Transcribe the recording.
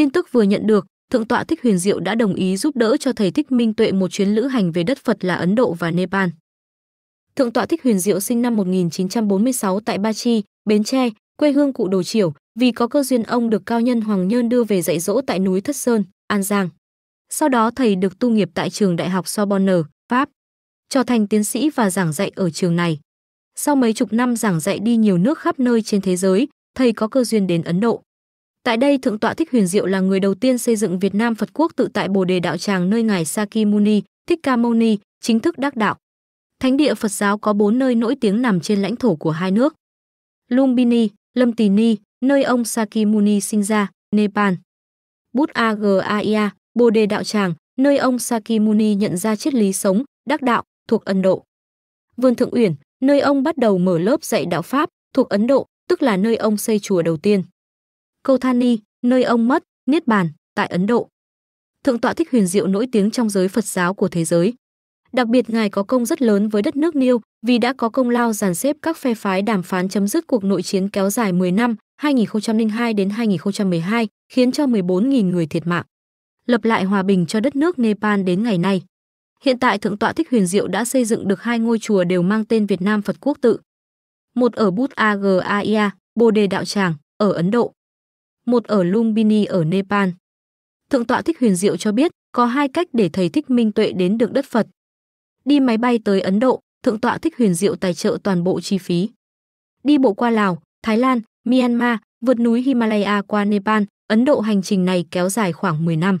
Tin tức vừa nhận được, Thượng tọa Thích Huyền Diệu đã đồng ý giúp đỡ cho thầy Thích Minh Tuệ một chuyến lữ hành về đất Phật là Ấn Độ và Nepal. Thượng tọa Thích Huyền Diệu sinh năm 1946 tại Ba Chi, Bến Tre, quê hương cụ Đồ Triểu, vì có cơ duyên ông được cao nhân Hoàng Nhơn đưa về dạy dỗ tại núi Thất Sơn, An Giang. Sau đó thầy được tu nghiệp tại trường Đại học Sorbonne, Pháp, trở thành tiến sĩ và giảng dạy ở trường này. Sau mấy chục năm giảng dạy đi nhiều nước khắp nơi trên thế giới, thầy có cơ duyên đến Ấn Độ. Tại đây Thượng tọa Thích Huyền Diệu là người đầu tiên xây dựng Việt Nam Phật quốc tự tại Bồ Đề đạo tràng nơi ngài Sakimuni, Thích Ca Mâu Ni chính thức đắc đạo. Thánh địa Phật giáo có bốn nơi nổi tiếng nằm trên lãnh thổ của hai nước. Lumbini, Lâm Tỳ Ni, nơi ông Sakimuni sinh ra, Nepal. Bút Agaia, Bồ Đề Đạo Tràng, nơi ông Sakimuni nhận ra triết lý sống, đắc đạo, thuộc Ấn Độ. Vườn Thượng Uyển, nơi ông bắt đầu mở lớp dạy đạo Pháp, thuộc Ấn Độ, tức là nơi ông xây chùa đầu tiên. Kothani, nơi ông mất, Niết Bàn, tại Ấn Độ. Thượng tọa thích huyền diệu nổi tiếng trong giới Phật giáo của thế giới. Đặc biệt ngài có công rất lớn với đất nước Niêu vì đã có công lao dàn xếp các phe phái đàm phán chấm dứt cuộc nội chiến kéo dài 10 năm 2002 đến 2012 khiến cho 14.000 người thiệt mạng. Lập lại hòa bình cho đất nước Nepal đến ngày nay. Hiện tại Thượng tọa Thích Huyền Diệu đã xây dựng được hai ngôi chùa đều mang tên Việt Nam Phật Quốc tự. Một ở Bút Agaia, Bồ Đề Đạo Tràng, ở Ấn Độ, một ở Lumbini ở Nepal. Thượng tọa Thích Huyền Diệu cho biết có hai cách để thầy Thích Minh Tuệ đến được đất Phật. Đi máy bay tới Ấn Độ, Thượng tọa Thích Huyền Diệu tài trợ toàn bộ chi phí. Đi bộ qua Lào, Thái Lan, Myanmar, vượt núi Himalaya qua Nepal, Ấn Độ hành trình này kéo dài khoảng 10 năm.